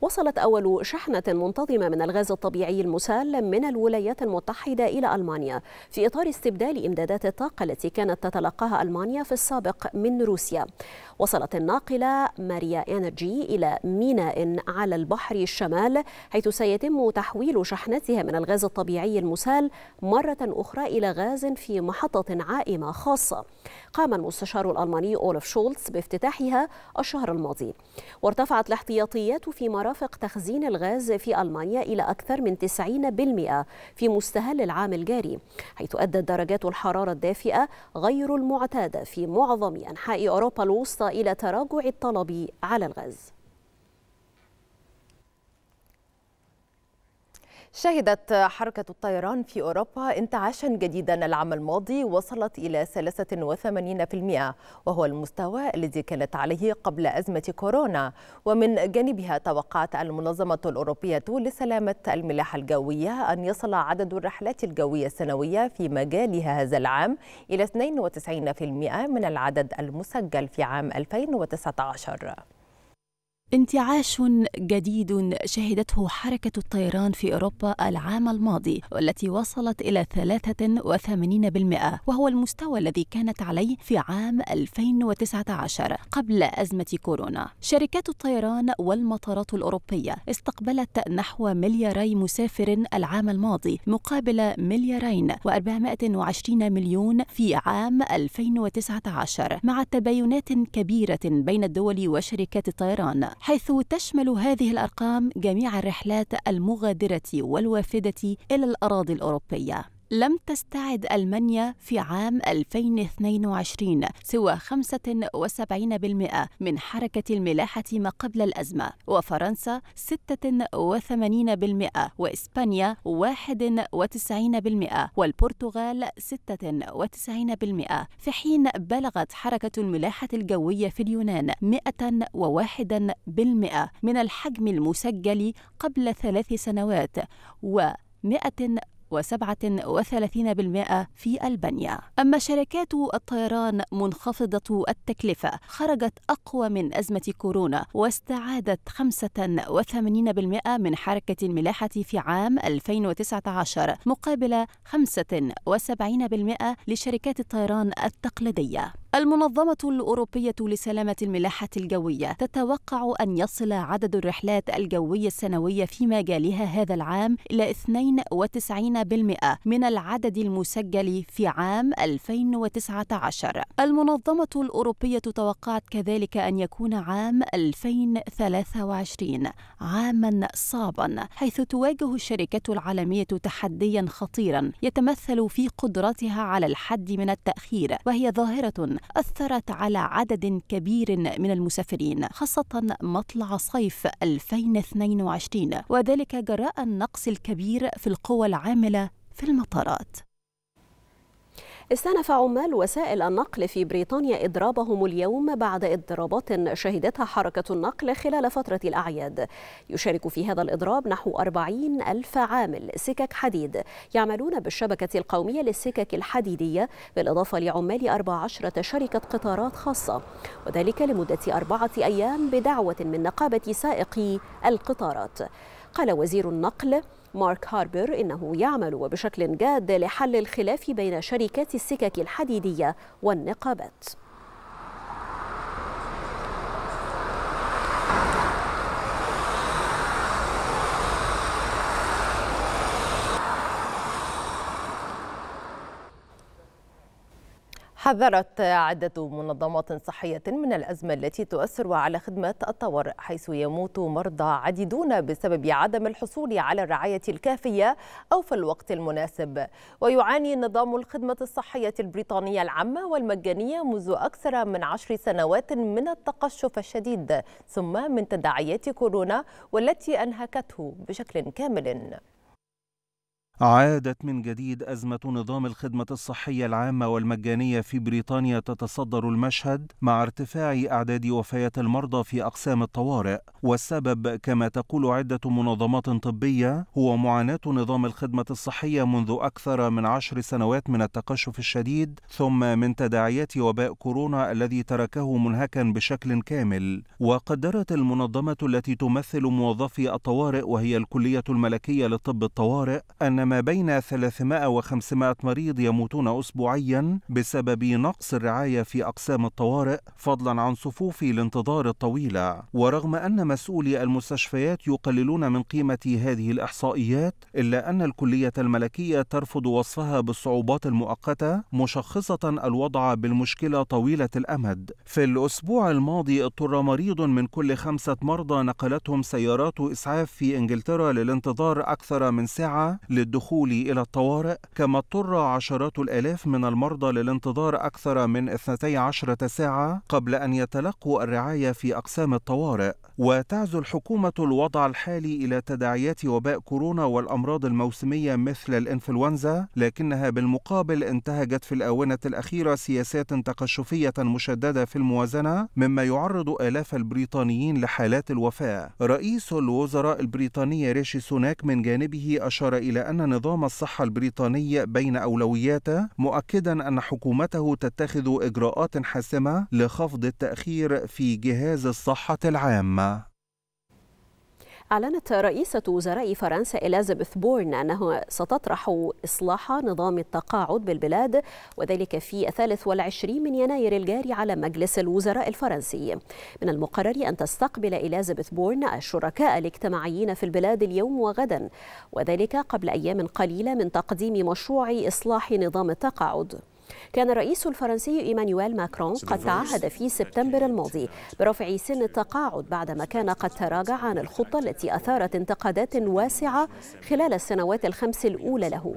وصلت أول شحنة منتظمة من الغاز الطبيعي المسال من الولايات المتحدة إلى ألمانيا في إطار استبدال إمدادات الطاقة التي كانت تتلقاها ألمانيا في السابق من روسيا وصلت الناقلة ماريا إنرجي إلى ميناء على البحر الشمال حيث سيتم تحويل شحنتها من الغاز الطبيعي المسال مرة أخرى إلى غاز في محطة عائمة خاصة قام المستشار الألماني أولف شولتز بافتتاحها الشهر الماضي وارتفعت الاحتياطيات في مرة مرافق تخزين الغاز في ألمانيا إلى أكثر من 90% في مستهل العام الجاري حيث أدت درجات الحرارة الدافئة غير المعتادة في معظم أنحاء أوروبا الوسطى إلى تراجع الطلب على الغاز شهدت حركة الطيران في أوروبا انتعاشا جديدا العام الماضي وصلت إلى 83% وهو المستوى الذي كانت عليه قبل أزمة كورونا ومن جانبها توقعت المنظمة الأوروبية لسلامة الملاحة الجوية أن يصل عدد الرحلات الجوية السنوية في مجالها هذا العام إلى 92% من العدد المسجل في عام 2019 انتعاش جديد شهدته حركة الطيران في أوروبا العام الماضي والتي وصلت إلى 83% وهو المستوى الذي كانت عليه في عام 2019 قبل أزمة كورونا شركات الطيران والمطارات الأوروبية استقبلت نحو ملياري مسافر العام الماضي مقابل مليارين و420 مليون في عام 2019 مع تباينات كبيرة بين الدول وشركات الطيران حيث تشمل هذه الأرقام جميع الرحلات المغادرة والوافدة إلى الأراضي الأوروبية لم تستعد ألمانيا في عام 2022 سوى 75% من حركة الملاحة ما قبل الأزمة وفرنسا 86% وإسبانيا 91% والبرتغال 96% في حين بلغت حركة الملاحة الجوية في اليونان 101% من الحجم المسجل قبل ثلاث سنوات و و37% في ألبانيا أما شركات الطيران منخفضة التكلفة خرجت أقوى من أزمة كورونا واستعادت 85% من حركة الملاحة في عام 2019 مقابل 75% لشركات الطيران التقليدية المنظمة الأوروبية لسلامة الملاحة الجوية تتوقع أن يصل عدد الرحلات الجوية السنوية في مجالها هذا العام إلى 92% من العدد المسجل في عام 2019 المنظمة الأوروبية توقعت كذلك أن يكون عام 2023 عاما صعبا حيث تواجه الشركات العالمية تحديا خطيرا يتمثل في قدرتها على الحد من التأخير وهي ظاهرة أثرت على عدد كبير من المسافرين خاصة مطلع صيف 2022 وذلك جراء النقص الكبير في القوى العاملة في المطارات استأنف عمال وسائل النقل في بريطانيا إضرابهم اليوم بعد إضرابات شهدتها حركة النقل خلال فترة الأعياد يشارك في هذا الإضراب نحو 40 ألف عامل سكك حديد يعملون بالشبكة القومية للسكك الحديدية بالإضافة لعمال 14 شركة قطارات خاصة وذلك لمدة أربعة أيام بدعوة من نقابة سائقي القطارات قال وزير النقل مارك هاربر إنه يعمل وبشكل جاد لحل الخلاف بين شركات السكك الحديدية والنقابات حذرت عدة منظمات صحية من الأزمة التي تؤثر على خدمة الطوارئ حيث يموت مرضى عديدون بسبب عدم الحصول على الرعاية الكافية أو في الوقت المناسب ويعاني نظام الخدمة الصحية البريطانية العامة والمجانية منذ أكثر من عشر سنوات من التقشف الشديد ثم من تداعيات كورونا والتي أنهكته بشكل كامل عادت من جديد أزمة نظام الخدمة الصحية العامة والمجانية في بريطانيا تتصدر المشهد مع ارتفاع أعداد وفيات المرضى في أقسام الطوارئ، والسبب كما تقول عدة منظمات طبية هو معاناة نظام الخدمة الصحية منذ أكثر من عشر سنوات من التقشف الشديد، ثم من تداعيات وباء كورونا الذي تركه منهكا بشكل كامل، وقدرت المنظمة التي تمثل موظفي الطوارئ وهي الكلية الملكية لطب الطوارئ أن ما بين 300 و 500 مريض يموتون أسبوعيا بسبب نقص الرعاية في أقسام الطوارئ فضلا عن صفوف الانتظار الطويلة ورغم أن مسؤولي المستشفيات يقللون من قيمة هذه الإحصائيات إلا أن الكلية الملكية ترفض وصفها بالصعوبات المؤقتة مشخصة الوضع بالمشكلة طويلة الأمد في الأسبوع الماضي اضطر مريض من كل خمسة مرضى نقلتهم سيارات إسعاف في إنجلترا للانتظار أكثر من ساعة للدخول الدخول إلى الطوارئ كما اضطر عشرات الآلاف من المرضى للانتظار أكثر من 12 ساعة قبل أن يتلقوا الرعاية في أقسام الطوارئ وتعزو الحكومة الوضع الحالي إلى تداعيات وباء كورونا والأمراض الموسمية مثل الإنفلونزا لكنها بالمقابل انتهجت في الآونة الأخيرة سياسات تقشفية مشددة في الموازنة مما يعرض آلاف البريطانيين لحالات الوفاة رئيس الوزراء البريطاني ريشي سوناك من جانبه أشار إلى أن نظام الصحة البريطاني بين أولوياته مؤكدا أن حكومته تتخذ إجراءات حاسمة لخفض التأخير في جهاز الصحة العامة أعلنت رئيسة وزراء فرنسا إليزابيث بورن أنه ستطرح إصلاح نظام التقاعد بالبلاد وذلك في 23 من يناير الجاري على مجلس الوزراء الفرنسي من المقرر أن تستقبل إليزابيث بورن الشركاء الاجتماعيين في البلاد اليوم وغدا وذلك قبل أيام قليلة من تقديم مشروع إصلاح نظام التقاعد كان الرئيس الفرنسي إيمانويل ماكرون قد تعهد في سبتمبر الماضي برفع سن التقاعد بعدما كان قد تراجع عن الخطة التي أثارت انتقادات واسعة خلال السنوات الخمس الأولى له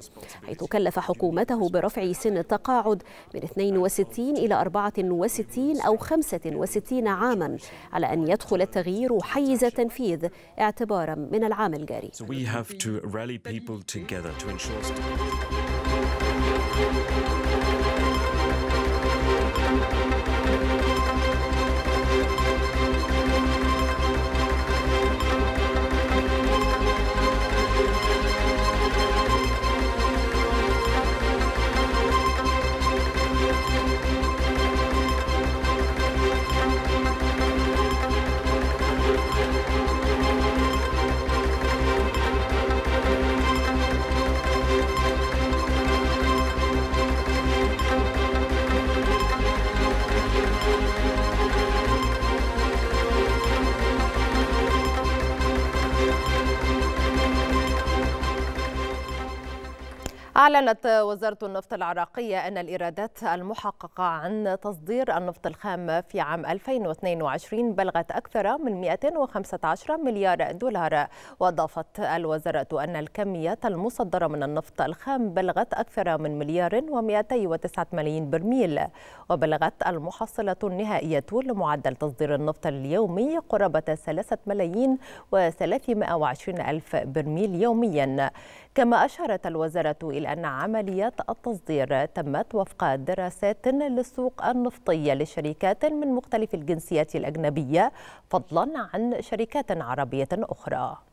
حيث كلف حكومته برفع سن التقاعد من 62 إلى 64 أو 65 عاما على أن يدخل التغيير حيز التنفيذ اعتبارا من العام الجاري. So Música أعلنت وزارة النفط العراقية أن الإيرادات المحققة عن تصدير النفط الخام في عام 2022 بلغت أكثر من 115 مليار دولار وأضافت الوزارة أن الكميات المصدرة من النفط الخام بلغت أكثر من مليار و209 ملايين برميل وبلغت المحصلة النهائية لمعدل تصدير النفط اليومي قرابة 3 ملايين و320 ألف برميل يوميا كما أشارت الوزارة إلى أن عمليات التصدير تمت وفق دراسات للسوق النفطية لشركات من مختلف الجنسيات الأجنبية فضلا عن شركات عربية أخرى